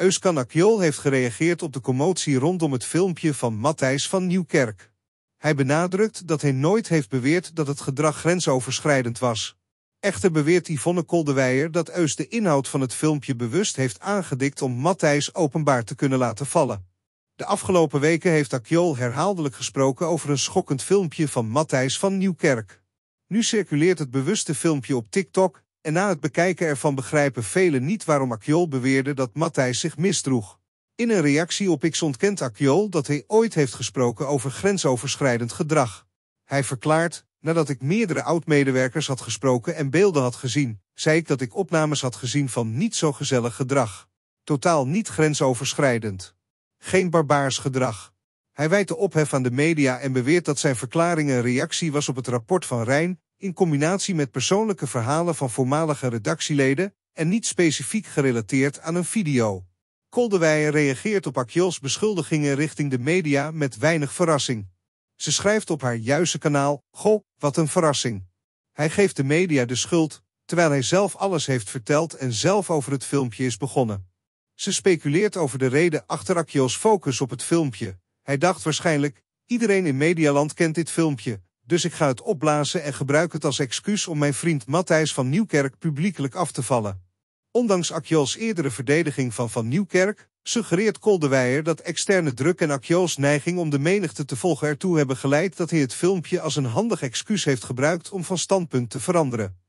Euskanakiol heeft gereageerd op de commotie rondom het filmpje van Matthijs van Nieuwkerk. Hij benadrukt dat hij nooit heeft beweerd dat het gedrag grensoverschrijdend was. Echter beweert Yvonne Koldewijer dat Eus de inhoud van het filmpje bewust heeft aangedikt om Matthijs openbaar te kunnen laten vallen. De afgelopen weken heeft Akjol herhaaldelijk gesproken over een schokkend filmpje van Matthijs van Nieuwkerk. Nu circuleert het bewuste filmpje op TikTok en na het bekijken ervan begrijpen velen niet waarom Akjol beweerde dat Matthijs zich misdroeg. In een reactie op X ontkent Akjol dat hij ooit heeft gesproken over grensoverschrijdend gedrag. Hij verklaart, nadat ik meerdere oud-medewerkers had gesproken en beelden had gezien, zei ik dat ik opnames had gezien van niet zo gezellig gedrag. Totaal niet grensoverschrijdend. Geen barbaars gedrag. Hij wijt de ophef aan de media en beweert dat zijn verklaring een reactie was op het rapport van Rijn, in combinatie met persoonlijke verhalen van voormalige redactieleden en niet specifiek gerelateerd aan een video. Koldewijer reageert op Akjols beschuldigingen richting de media met weinig verrassing. Ze schrijft op haar juiste kanaal, goh, wat een verrassing. Hij geeft de media de schuld, terwijl hij zelf alles heeft verteld en zelf over het filmpje is begonnen. Ze speculeert over de reden achter Akjols focus op het filmpje. Hij dacht waarschijnlijk, iedereen in Medialand kent dit filmpje, dus ik ga het opblazen en gebruik het als excuus om mijn vriend Matthijs van Nieuwkerk publiekelijk af te vallen. Ondanks Akjools eerdere verdediging van Van Nieuwkerk, suggereert Koldewijer dat externe druk en Akjools neiging om de menigte te volgen ertoe hebben geleid dat hij het filmpje als een handig excuus heeft gebruikt om van standpunt te veranderen.